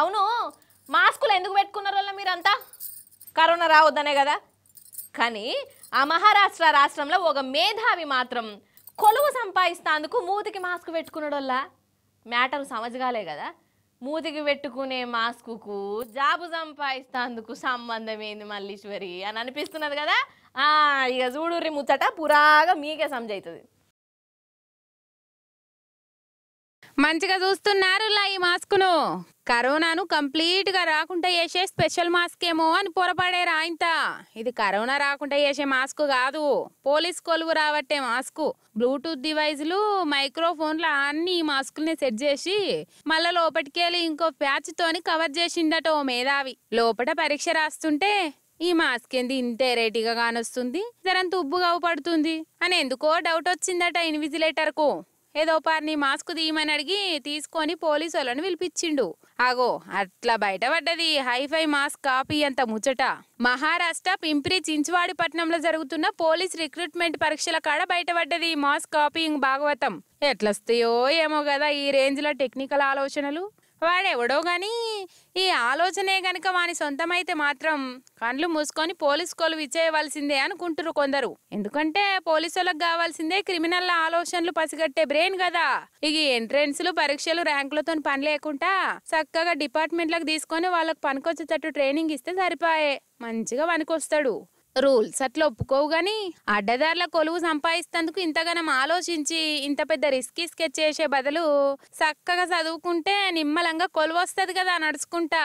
అవును మాస్కులు ఎందుకు పెట్టుకున్నారు వల్ల మీరంతా కరోనా రావద్దనే కదా కానీ ఆ మహారాష్ట్ర రాష్ట్రంలో ఒక మేధావి మాత్రం కొలువు సంపాదిస్తాందుకు మూతికి మాస్క్ వల్ల మ్యాటర్ సమజగాలే కదా మూతికి పెట్టుకునే మాస్కుకు జాబు సంపాదిస్తాందుకు సంబంధం ఏంది మల్లీశ్వరి అని అనిపిస్తున్నది కదా ఇక చూడుర్రి ముచ్చట పురాగా మీకే సమజ్ అవుతుంది మంచిగా చూస్తున్నారు ఈ మాస్క్ను కరోనాను కంప్లీట్గా రాకుండా వేసే స్పెషల్ మాస్క్ ఏమో అని పొరపాడారు ఆయంత ఇది కరోనా రాకుండా వేసే మాస్క్ కాదు పోలీస్ కొలువు రావట్టే మాస్క్ బ్లూటూత్ డివైజ్లు మైక్రోఫోన్లు అన్ని ఈ మాస్కుల్ని సెట్ చేసి మళ్ళీ లోపటికెళ్ళి ఇంకో తోని కవర్ చేసిందట ఓ మేధావి లోపట పరీక్ష రాస్తుంటే ఈ మాస్క్ ఏంది ఇంతే రేటిగా కానొస్తుంది జరంత ఉబ్బుగా పడుతుంది అని ఎందుకో డౌట్ వచ్చిందట ఇన్విజిలేటర్ కు ఏదో పార్ని మాస్క్ తీయమని అడిగి తీసుకొని పోలీసు వాళ్ళని పిలిపించిండు ఆగో అట్లా బయటపడ్డది హైఫై మాస్క్ కాపీ అంత ముచ్చట మహారాష్ట్ర పింప్రి పట్టణంలో జరుగుతున్న పోలీస్ రిక్రూట్మెంట్ పరీక్షల కాడ బయటపడ్డది మాస్క్ కాపీయింగ్ భాగవతం ఎట్లొస్తాయో ఏమో కదా ఈ రేంజ్లో టెక్నికల్ ఆలోచనలు వాడెవడో గాని ఈ ఆలోచనే గనక వాని సొంతమైతే మాత్రం కండ్లు మూసుకొని పోలీసు కోలు విచ్చేయవలసిందే అనుకుంటురు కొందరు ఎందుకంటే పోలీసులకు కావాల్సిందే క్రిమినల్ ఆలోచనలు పసిగట్టే బ్రెయిన్ కదా ఇక ఎంట్రెన్స్లు పరీక్షలు ర్యాంకులతో పని లేకుండా చక్కగా డిపార్ట్మెంట్లకు తీసుకొని వాళ్ళకు పనికొచ్చేటట్టు ట్రైనింగ్ ఇస్తే సరిపోయే మంచిగా పనికొస్తాడు రూల్స్ అట్లా ఒప్పుకోవు కానీ అడ్డదారుల కొలువు సంపాదిస్తేందుకు ఇంతగానం ఆలోచించి ఇంత పెద్ద రిస్క్ స్కెచ్ చేసే బదులు చక్కగా చదువుకుంటే నిమ్మలంగా కొలువు వస్తుంది కదా నడుచుకుంటా